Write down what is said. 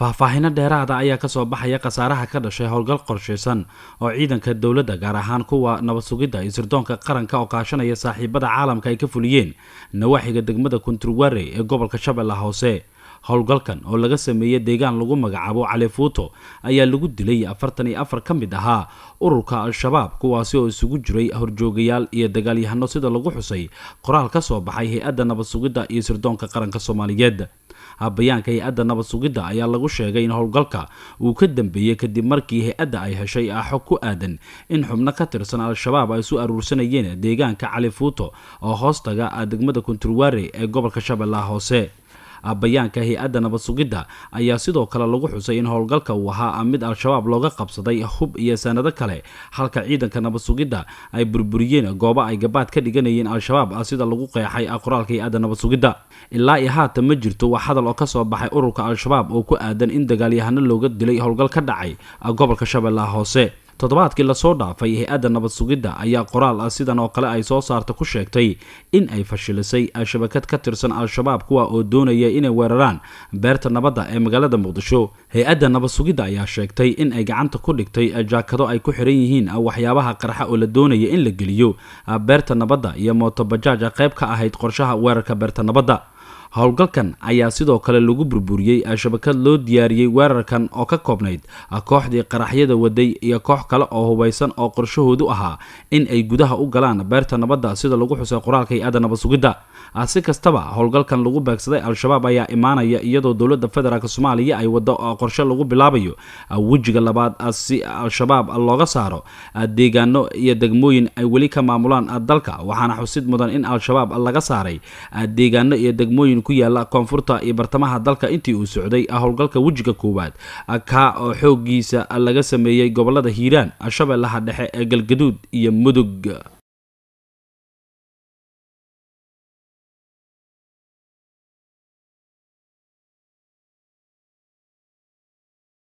faahfaahino dheeraada ayaa kasoo baxaya khasaaraha ka dhashay howlgal qorshaysan oo ciidanka dowladda gaar ahaan kuwa nabad sugidda iyo sirdoonka qaranka oo kaashanaya saaxiibada caalamka ay ka fuliyeen nawaaxiga degmada kunturware ee gobolka shabeella hoose howlgalkan oo laga sameeyey deegaan lagu magacaabo calefuuto ayaa lagu dilay afartan iyo afar ka mid ahaa ururka al-shabaab kuwaasi oo isugu jiray horjoogayaal iyo dagaalyahano sida lagu xusay qoraal ka soo baxay hay-adda nabad sugidda iyo sirdoonka qaranka soomaaliyeed bayaanka hay-adda nabad sugidda ayaa lagu sheegay in howlgalka uu ka dambeeyey kadib markii hay-adda ay heshay xog ku aadan in xubno ka tirsan al-shabaab ay isu aruursanayeen deegaanka califuuto oo hoostaga ah degmada kunturwaare ee gobolka shabeellaha hoose bayaanka hay-adda nabad sugidda ayaa sidoo kale lagu xusay in howlgalka uu ahaa mid al-shabaab looga qabsaday hub iyo sanado kale halka ciidanka nabad sugidda ay burburiyeen goobo ay gabaad ka dhiganayeen al-shabaab ah sida lagu qeexay qoraalka hay-adda nabad sugidda ilaa iyo haata ma jirto wax hadal oo kasoo baxay ururka al-shabaab oo ku aadan in dagaalyahano looga dilay howlgal ka dhacay gobolka shabeellaha hoose toddobaadkii lasoo dhaafay hay-adda nabad sugidda ayaa qoraal ah sidan oo kale ay soo saarta ku sheegtay in ay fashilisay shabakad ka tirsan al-shabaab kuwa oo doonaya inay weeraraan beerta nabadda ee magaalada muqdisho hay-adda nabad sugidda ayaa sheegtay in ay gacanta ku dhigtay jaakado ay ku xiran yihiin ah waxyaabaha qarxa oo la doonaya in la geliyo ah, beerta nabadda iyo mooto mootobajaaj ah qayb ka ahayd qorshaha weerarka beerta nabadda howlgalkan ayaa sidoo kale lagu burburiyey shabakad loo diyaariyey weerarkan oo ka koobnayd ah kooxdii qaraxyada waday iyo koox kale oo hubaysan oo qorshahoodu ahaa in ay gudaha u galaan beerta nabadda sida lagu xusay qoraalka iyo aadanaba sugidda ah, si kastaba howlgalkan lagu beegsaday al-shabaab ayaa imaanaya iyadoo dowladda federaalk soomaaliya ay wado qorshe lagu bilaabayo ah, wejiga labaad si al-shabaab looga saaro deegaano iyo degmooyin ay weli ka maamulaan dalka waxaana xusid mudan in al-shabaab laga saaray deegaano iyo degmooyin ku yaala koonfurta iyo bartamaha dalka intii uu socday howlgalka wejiga koowaad kaa oo xoogiisa laga sameeyey gobolada hiiraan shabeellaha dhexe ee galgaduud iyo mudug